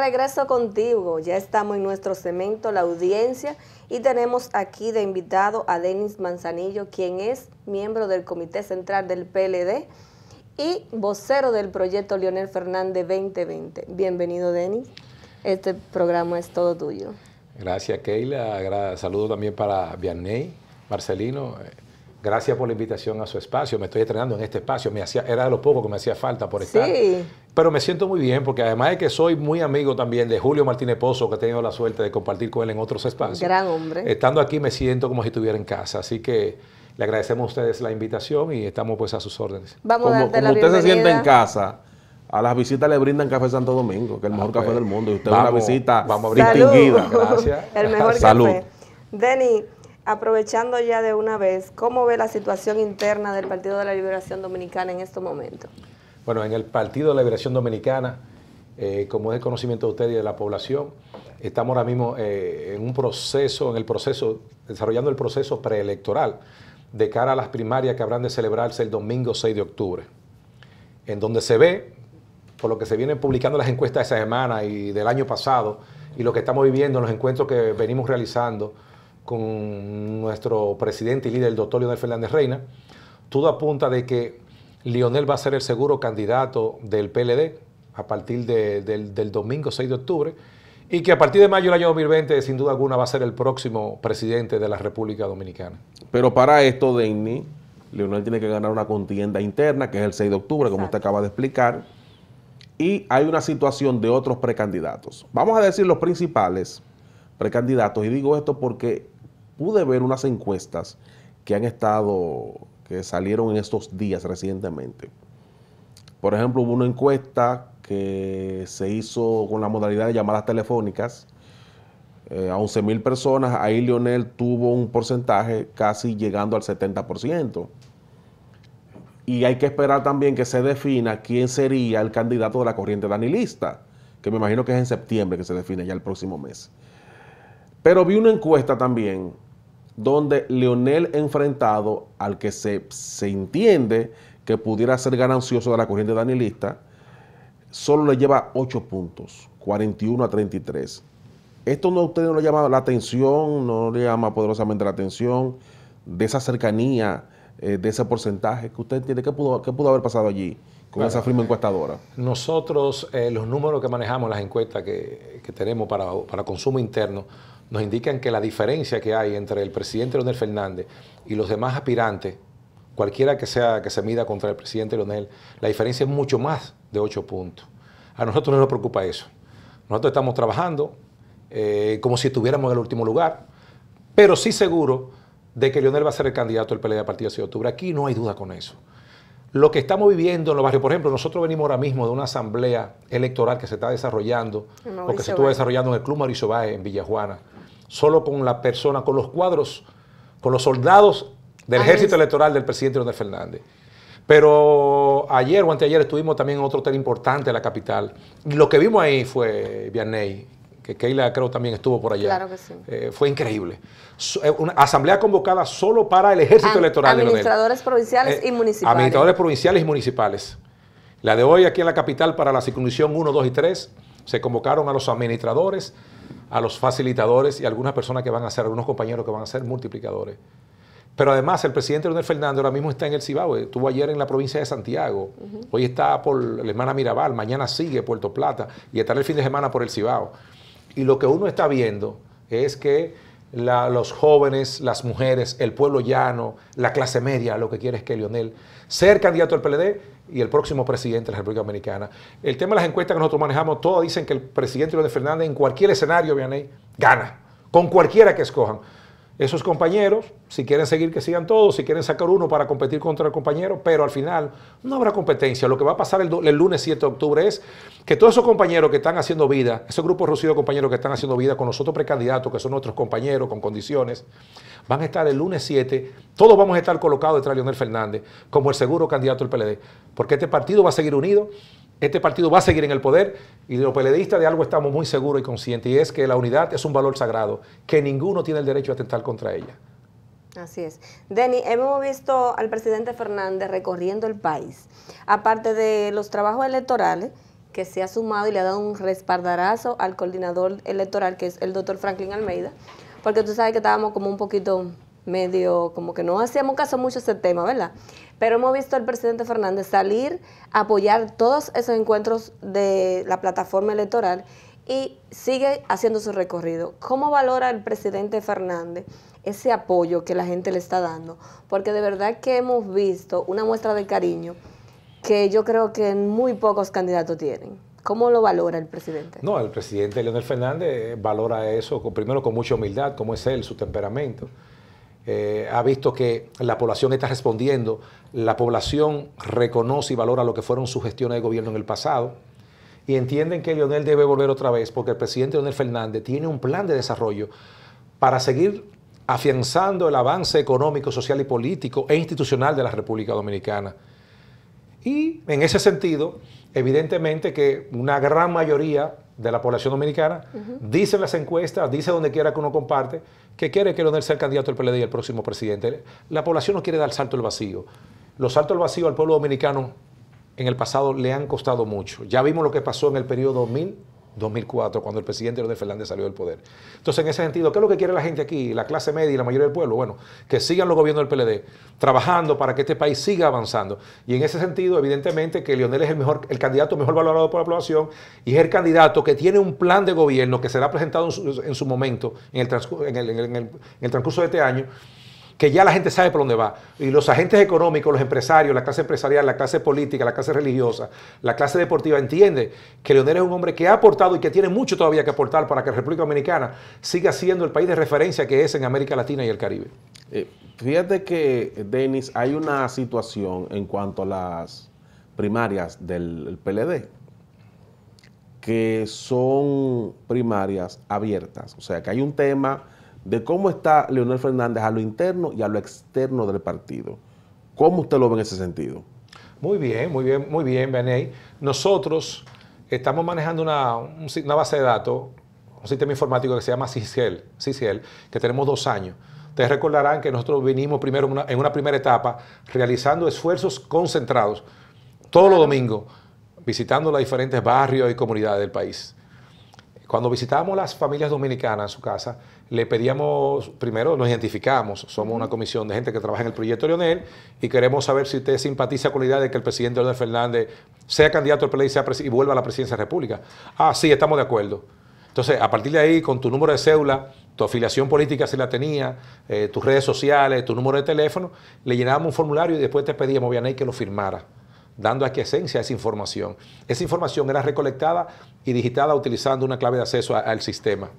regreso contigo. Ya estamos en nuestro cemento, la audiencia, y tenemos aquí de invitado a Denis Manzanillo, quien es miembro del Comité Central del PLD y vocero del proyecto Leonel Fernández 2020. Bienvenido, Denis. Este programa es todo tuyo. Gracias, Keila. Saludos también para Vianney, Marcelino, Gracias por la invitación a su espacio. Me estoy estrenando en este espacio. Me hacía, era de los pocos que me hacía falta por estar. Sí. Pero me siento muy bien porque además de que soy muy amigo también de Julio Martínez Pozo, que he tenido la suerte de compartir con él en otros espacios. Gran hombre. Estando aquí me siento como si estuviera en casa. Así que le agradecemos a ustedes la invitación y estamos pues a sus órdenes. Vamos como, a darte como usted se siente en casa. A las visitas le brindan Café Santo Domingo, que es el mejor ah, café pues, del mundo. Y usted es una visita vamos distinguida. Gracias. El mejor Salud. café aprovechando ya de una vez, ¿cómo ve la situación interna del Partido de la Liberación Dominicana en estos momentos? Bueno, en el Partido de la Liberación Dominicana, eh, como es el conocimiento de usted y de la población, estamos ahora mismo eh, en un proceso, en el proceso, desarrollando el proceso preelectoral de cara a las primarias que habrán de celebrarse el domingo 6 de octubre, en donde se ve, por lo que se vienen publicando las encuestas de esa semana y del año pasado, y lo que estamos viviendo en los encuentros que venimos realizando, con nuestro presidente y líder, el doctor Leonel Fernández Reina, todo apunta de que Lionel va a ser el seguro candidato del PLD a partir del, domingo 6 de octubre y que a partir de mayo del año 2020 sin duda alguna va a ser el próximo presidente de la República Dominicana. Pero para esto, Denny, Leonel tiene que ganar una contienda interna que es el 6 de octubre, como usted acaba de explicar, y hay una situación de otros precandidatos. Vamos a decir los principales precandidatos y digo esto porque pude ver unas encuestas que han estado, que salieron en estos días recientemente. Por ejemplo, hubo una encuesta que se hizo con la modalidad de llamadas telefónicas eh, a 11 mil personas. Ahí Lionel tuvo un porcentaje casi llegando al 70%. Y hay que esperar también que se defina quién sería el candidato de la corriente danilista, que me imagino que es en septiembre que se define ya el próximo mes. Pero vi una encuesta también donde Leonel enfrentado al que se, entiende que pudiera ser ganancioso de la corriente Danielista, solo le lleva 8 puntos, 41 a 33. Esto no a usted no le llama la atención, no le llama poderosamente la atención de esa cercanía, eh, de ese porcentaje que usted entiende. ¿Qué pudo, pudo haber pasado allí con esa firma encuestadora? Nosotros, eh, los números que manejamos, las encuestas que, tenemos para, para consumo interno, nos indican que la diferencia que hay entre el presidente Leonel Fernández y los demás aspirantes, cualquiera que sea que se mida contra el presidente Leonel, la diferencia es mucho más de ocho puntos. A nosotros no nos preocupa eso. Nosotros estamos trabajando eh, como si estuviéramos en el último lugar, pero sí seguro de que Leonel va a ser el candidato del PLD a partir de 6 de octubre. Aquí no hay duda con eso. Lo que estamos viviendo en los barrios, por ejemplo, nosotros venimos ahora mismo de una asamblea electoral que se está desarrollando, o que se estuvo desarrollando en el Club Mauricio Báez en Villajuana, solo con la persona, con los cuadros, con los soldados del ejército electoral del presidente Leonel Fernández. Pero ayer o anteayer estuvimos también en otro hotel importante en la capital. Y lo que vimos ahí fue Vianney, que Keila creo también estuvo por allá. Claro que sí. Eh, fue increíble. Eh, una asamblea convocada solo para el ejército electoral de Administradores provinciales eh, y municipales. Administradores provinciales y municipales. La de hoy aquí en la capital para la circunscripción 1, 2 y 3 se convocaron a los administradores, a los facilitadores y algunas personas que van a ser, algunos compañeros que van a ser multiplicadores. Pero además, el presidente Leonel Fernández ahora mismo está en el Cibao, estuvo ayer en la provincia de Santiago, hoy está por la hermana Mirabal, mañana sigue Puerto Plata y estará el fin de semana por el Cibao. Y lo que uno está viendo es que los jóvenes, las mujeres, el pueblo llano, la clase media, lo que quiere es que Lionel sea candidato al PLD y el próximo presidente de la República Dominicana. El tema de las encuestas que nosotros manejamos, todos dicen que el presidente Lionel Fernández en cualquier escenario, ahí, gana, con cualquiera que escojan esos compañeros, si quieren seguir, que sigan todos, si quieren sacar uno para competir contra el compañero, pero al final no habrá competencia. Lo que va a pasar el, lunes 7 de octubre es que todos esos compañeros que están haciendo vida, esos grupos reducidos de compañeros que están haciendo vida con nosotros precandidatos, que son nuestros compañeros con condiciones, van a estar el lunes 7, todos vamos a estar colocados detrás de Leonel Fernández como el seguro candidato del PLD, porque este partido va a seguir unido este partido va a seguir en el poder y los de algo estamos muy seguros y conscientes y es que la unidad es un valor sagrado, que ninguno tiene el derecho a atentar contra ella. Así es. Denny, hemos visto al presidente Fernández recorriendo el país. Aparte de los trabajos electorales, que se ha sumado y le ha dado un respaldarazo al coordinador electoral, que es el doctor Franklin Almeida, porque tú sabes que estábamos como un poquito medio, como que no hacíamos caso mucho a ese tema, ¿verdad? Pero hemos visto al presidente Fernández salir a apoyar todos esos encuentros de la plataforma electoral y sigue haciendo su recorrido. ¿Cómo valora el presidente Fernández ese apoyo que la gente le está dando? Porque de verdad que hemos visto una muestra de cariño que yo creo que muy pocos candidatos tienen. ¿Cómo lo valora el presidente? No, el presidente Leonel Fernández valora eso, primero con mucha humildad, como es él, su temperamento. Eh, ha visto que la población está respondiendo, la población reconoce y valora lo que fueron sus gestiones de gobierno en el pasado y entienden que Leonel debe volver otra vez porque el presidente Leonel Fernández tiene un plan de desarrollo para seguir afianzando el avance económico, social y político e institucional de la República Dominicana. Y en ese sentido, evidentemente que una gran mayoría de la población dominicana, dice las encuestas, dice donde quiera que uno comparte, que quiere que Leonel sea el candidato del PLD y el próximo presidente. La población no quiere dar salto al vacío. Los saltos al vacío al pueblo dominicano en el pasado le han costado mucho. Ya vimos lo que pasó en el periodo 2000 2004, cuando el presidente Leonel Fernández salió del poder. Entonces, en ese sentido, ¿qué es lo que quiere la gente aquí, la clase media y la mayoría del pueblo? Bueno, que sigan los gobiernos del PLD trabajando para que este país siga avanzando. Y en ese sentido, evidentemente, que Leonel es el, mejor, el candidato mejor valorado por la población y es el candidato que tiene un plan de gobierno que será presentado en su, momento, en el transcurso de este año que ya la gente sabe por dónde va. Y los agentes económicos, los empresarios, la clase empresarial, la clase política, la clase religiosa, la clase deportiva, entiende que Leonel es un hombre que ha aportado y que tiene mucho todavía que aportar para que la República Dominicana siga siendo el país de referencia que es en América Latina y el Caribe. Eh, fíjate que, Denis, hay una situación en cuanto a las primarias del PLD, que son primarias abiertas. O sea, que hay un tema de cómo está Leonel Fernández a lo interno y a lo externo del partido. ¿Cómo usted lo ve en ese sentido? Muy bien, muy bien, muy bien, Benay. Nosotros estamos manejando una, base de datos, un sistema informático que se llama CICIEL, que tenemos dos años. Ustedes recordarán que nosotros vinimos primero en una primera etapa realizando esfuerzos concentrados todos los domingos, visitando los diferentes barrios y comunidades del país. Cuando visitábamos las familias dominicanas en su casa, le pedíamos, primero nos identificamos, somos una comisión de gente que trabaja en el proyecto Leonel y queremos saber si usted simpatiza con la idea de que el presidente Leonel Fernández sea candidato al PLD y, vuelva a la presidencia de la República. Ah, sí, estamos de acuerdo. Entonces, a partir de ahí, con tu número de cédula, tu afiliación política si la tenía, eh, tus redes sociales, tu número de teléfono, le llenábamos un formulario y después te pedíamos, Vianey, que lo firmara dando aquiescencia a esa información. Esa información era recolectada y digitada utilizando una clave de acceso al sistema.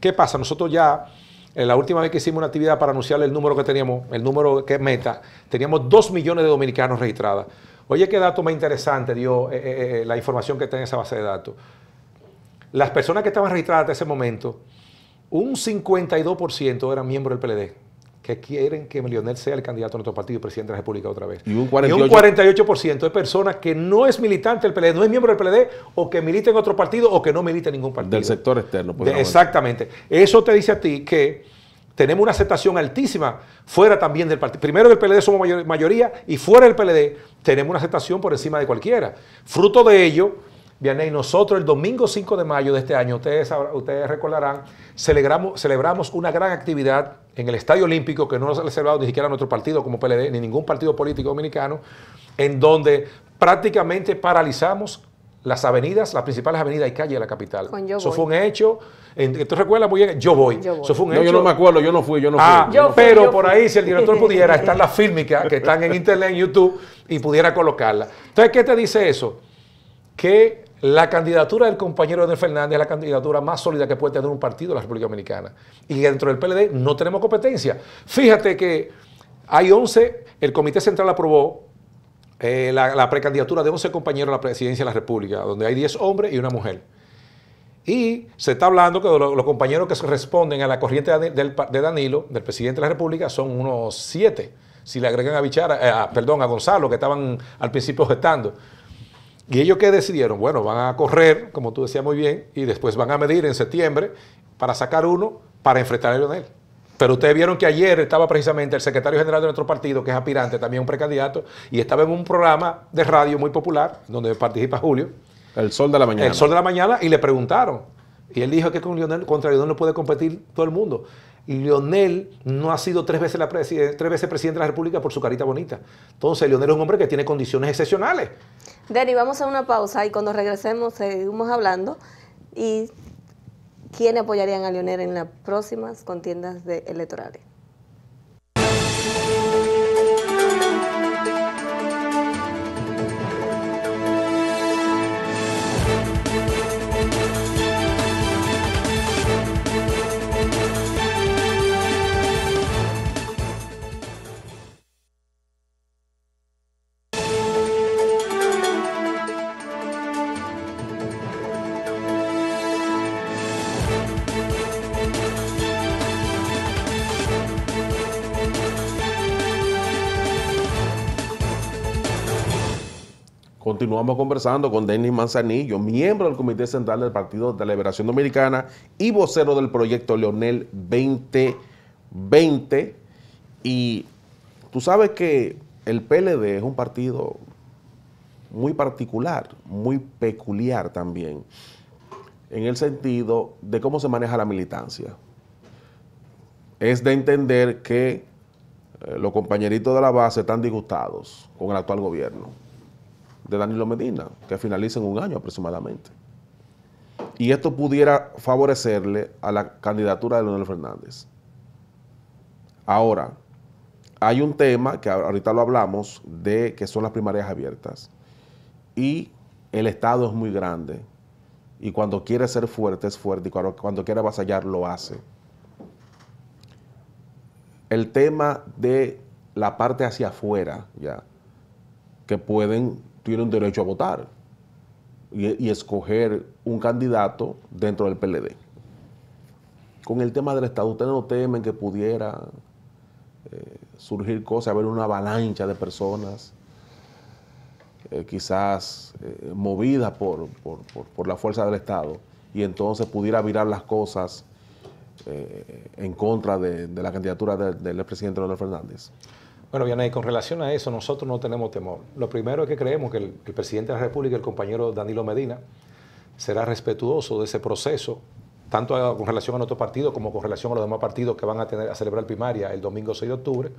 ¿Qué pasa? Nosotros ya, eh, la última vez que hicimos una actividad para anunciar el número que teníamos, el número que meta, teníamos 2 millones de dominicanos registrados. Oye, qué dato más interesante dio eh, eh, la información que está esa base de datos. Las personas que estaban registradas hasta ese momento, un 52% eran miembros del PLD que quieren que Lionel sea el candidato a nuestro partido, y presidente de la República otra vez. Y un 48%, un de personas que no es militante del PLD, no es miembro del PLD, o que milita en otro partido, o que no milita en ningún partido. Del sector externo. Pues, exactamente. Eso te dice a ti que tenemos una aceptación altísima fuera también del partido. Primero del PLD somos mayoría, y fuera del PLD tenemos una aceptación por encima de cualquiera. Fruto de ello Vianney, nosotros el domingo 5 de mayo de este año, ustedes, ustedes recordarán, celebramos, celebramos una gran actividad en el Estadio Olímpico, que no nos ha reservado ni siquiera nuestro partido como PLD, ni ningún partido político dominicano, en donde prácticamente paralizamos las avenidas, las principales avenidas y calles de la capital. Eso fue un hecho. ¿Tú recuerdas muy Yo voy. Eso fue no, yo no me acuerdo, yo no fui, yo no fui. Ah, pero por ahí, si el director pudiera, están las fílmicas que están en internet, en YouTube, y pudiera colocarla. Entonces, ¿qué te dice eso? Que la candidatura del compañero de Fernández es la candidatura más sólida que puede tener un partido de la República Dominicana. Y dentro del PLD no tenemos competencia. Fíjate que hay 11, el Comité Central aprobó eh, la, precandidatura de 11 compañeros a la presidencia de la República, donde hay 10 hombres y una mujer. Y se está hablando que los, compañeros que responden a la corriente de, Danilo, del presidente de la República, son unos 7. Si le agregan a Bichara, eh, perdón, a Gonzalo, que estaban al principio gestando. ¿Y ellos qué decidieron? Bueno, van a correr, como tú decías muy bien, y después van a medir en septiembre para sacar uno para enfrentar a Leonel. Pero ustedes vieron que ayer estaba precisamente el secretario general de nuestro partido, que es aspirante, también un precandidato, y estaba en un programa de radio muy popular, donde participa Julio. El Sol de la Mañana. El Sol de la Mañana, y le preguntaron. Y él dijo que con Lionel, contra Lionel no puede competir todo el mundo. Y Lionel no ha sido tres veces, la tres veces presidente de la República por su carita bonita. Entonces, Leonel es un hombre que tiene condiciones excepcionales. Denny, vamos a una pausa y cuando regresemos seguimos hablando. ¿Y quién apoyarían a Leonel en las próximas contiendas de electorales? continuamos conversando con Denis Manzanillo, miembro del Comité Central del Partido de la Liberación Dominicana y vocero del proyecto Leonel 2020. Y tú sabes que el PLD es un partido muy particular, muy peculiar también, en el sentido de cómo se maneja la militancia. Es de entender que eh, los compañeritos de la base están disgustados con el actual gobierno de Danilo Medina, que finaliza en un año aproximadamente. Y esto pudiera favorecerle a la candidatura de Leonel Fernández. Ahora, hay un tema que ahorita lo hablamos de que son las primarias abiertas. Y el Estado es muy grande. Y cuando quiere ser fuerte, es fuerte. Y cuando, quiere avasallar, lo hace. El tema de la parte hacia afuera, ya, que pueden tienen derecho a votar y, escoger un candidato dentro del PLD. Con el tema del Estado, ¿ustedes no temen que pudiera eh, surgir cosas, haber una avalancha de personas, eh, quizás eh, movidas por, la fuerza del Estado, y entonces pudiera virar las cosas en contra de, la candidatura del presidente Leonel Fernández? Bueno, bien, con relación a eso, nosotros no tenemos temor. Lo primero es que creemos que el, presidente de la República, el compañero Danilo Medina, será respetuoso de ese proceso, tanto con relación a nuestro partido como con relación a los demás partidos que van a, tener, a celebrar primaria el domingo 6 de octubre,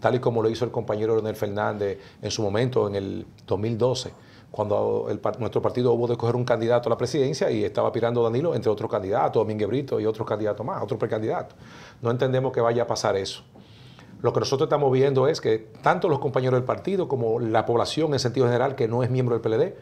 tal y como lo hizo el compañero Leonel Fernández en su momento, en el 2012, cuando nuestro partido hubo de escoger un candidato a la presidencia y estaba pirando Danilo entre otros candidatos, Domínguez Brito y otros candidatos más, otro precandidato. No entendemos que vaya a pasar eso. Lo que nosotros estamos viendo es que tanto los compañeros del partido como la población en sentido general que no es miembro del PLD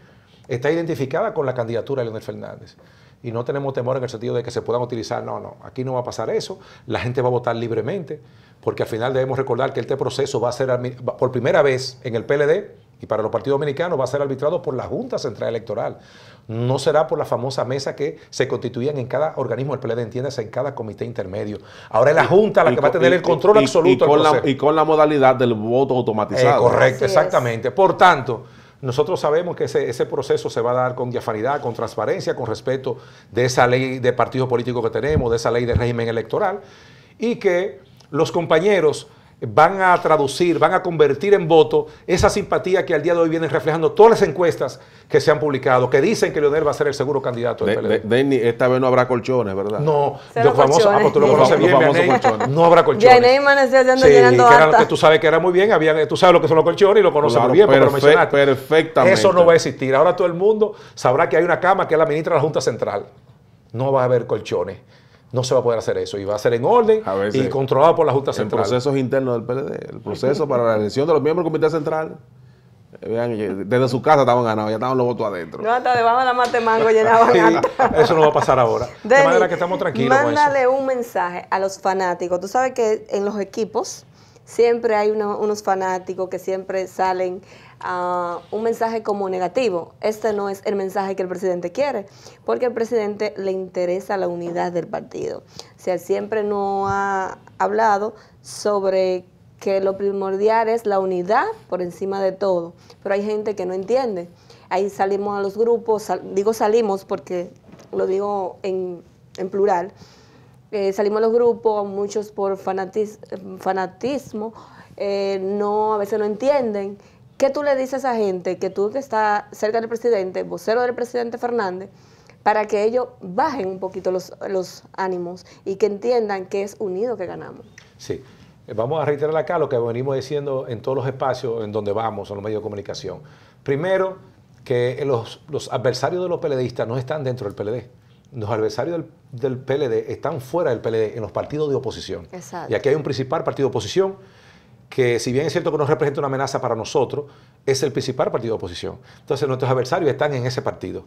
está identificada con la candidatura de Leonel Fernández. Y no tenemos temor en el sentido de que se puedan utilizar, no, no, aquí no va a pasar eso, la gente va a votar libremente, porque al final debemos recordar que este proceso va a ser por primera vez en el PLD y para los partidos dominicanos va a ser arbitrado por la Junta Central Electoral. No será por la famosa mesa que se constituía en cada organismo del PLD, entiendes, en cada comité intermedio. Ahora es la Junta la que va a tener el control absoluto. y con, la, modalidad del voto automatizado. Eh, correcto, exactamente. Por tanto, nosotros sabemos que ese, ese, proceso se va a dar con diafanidad, con transparencia, con respeto de esa ley de partido político que tenemos, de esa ley de régimen electoral, y que los compañeros van a traducir, van a convertir en voto esa simpatía que al día de hoy viene reflejando todas las encuestas que se han publicado, que dicen que Leonel va a ser el seguro candidato del PLD. Denny, esta vez no habrá colchones, ¿verdad? No, los famosos, ah, pues tú lo conoces bien, colchones. no habrá colchones. Ya sí, llenando que era lo que tú sabes que era muy bien, había, tú sabes lo que son los colchones y lo conoces muy bien, perfect, Perfectamente. Eso no va a existir. Ahora todo el mundo sabrá que hay una cama que es la ministra de la Junta Central. No va a haber colchones no se va a poder hacer eso y va a ser en orden y controlado por la Junta Central. Los procesos internos del PLD, el proceso para la elección de los miembros del Comité Central. Eh, vean, desde su casa estaban ganados, ya estaban los votos adentro. No, hasta debajo de la mate mango llenaban. eso no va a pasar ahora. de manera que estamos tranquilos. Mándale un mensaje a los fanáticos. Tú sabes que en los equipos siempre hay unos fanáticos que siempre salen a ah, un mensaje como negativo. Este no es el mensaje que el presidente quiere, porque al presidente le interesa la unidad del partido. O sea, siempre no ha hablado sobre que lo primordial es la unidad por encima de todo, pero hay gente que no entiende. Ahí salimos a los grupos, digo salimos porque lo digo en plural, salimos los grupos, muchos por fanatismo, eh, no, a veces no entienden. ¿Qué tú le dices a esa gente que tú que estás cerca del presidente, vocero del presidente Fernández, para que ellos bajen un poquito los, ánimos y que entiendan que es unido que ganamos? Sí. Eh, vamos a reiterar acá lo que venimos diciendo en todos los espacios en donde vamos, en los medios de comunicación. Primero, que los, los adversarios de los PLDistas no están dentro del PLD los adversarios del, PLD están fuera del PLD, en los partidos de oposición. Y aquí hay un principal partido de oposición que si bien es cierto que no representa una amenaza para nosotros, es el principal partido de oposición. Entonces nuestros adversarios están en ese partido.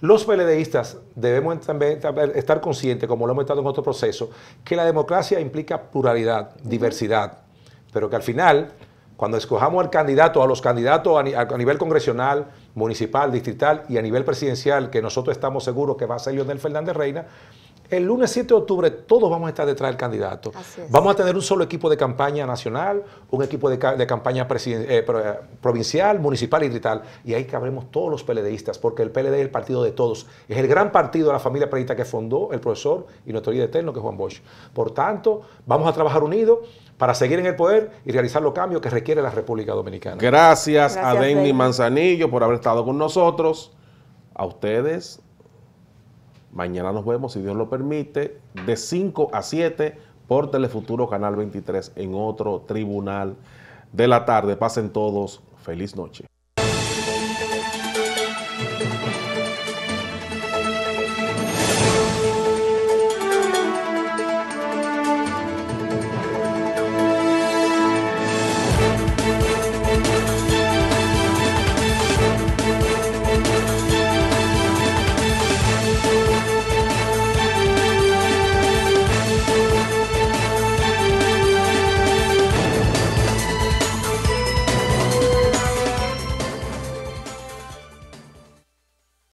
Los PLDistas debemos también estar conscientes, como lo hemos estado en otro proceso, que la democracia implica pluralidad, diversidad, pero que al final, cuando escojamos al candidato, a los candidatos a, nivel congresional, municipal, distrital y a nivel presidencial, que nosotros estamos seguros que va a ser Leonel Fernández Reina, el lunes 7 de octubre todos vamos a estar detrás del candidato. Vamos a tener un solo equipo de campaña nacional, un equipo de, campaña eh, provincial, municipal y tal. Y ahí cabremos todos los PLDistas, porque el PLD es el partido de todos. Es el gran partido de la familia PLDista que fundó el profesor y nuestro líder eterno, que es Juan Bosch. Por tanto, vamos a trabajar unidos para seguir en el poder y realizar los cambios que requiere la República Dominicana. Gracias, Gracias a Denny Manzanillo por haber estado con nosotros. A ustedes, Mañana nos vemos, si Dios lo permite, de 5 a 7 por Telefuturo Canal 23 en otro tribunal de la tarde. Pasen todos, feliz noche.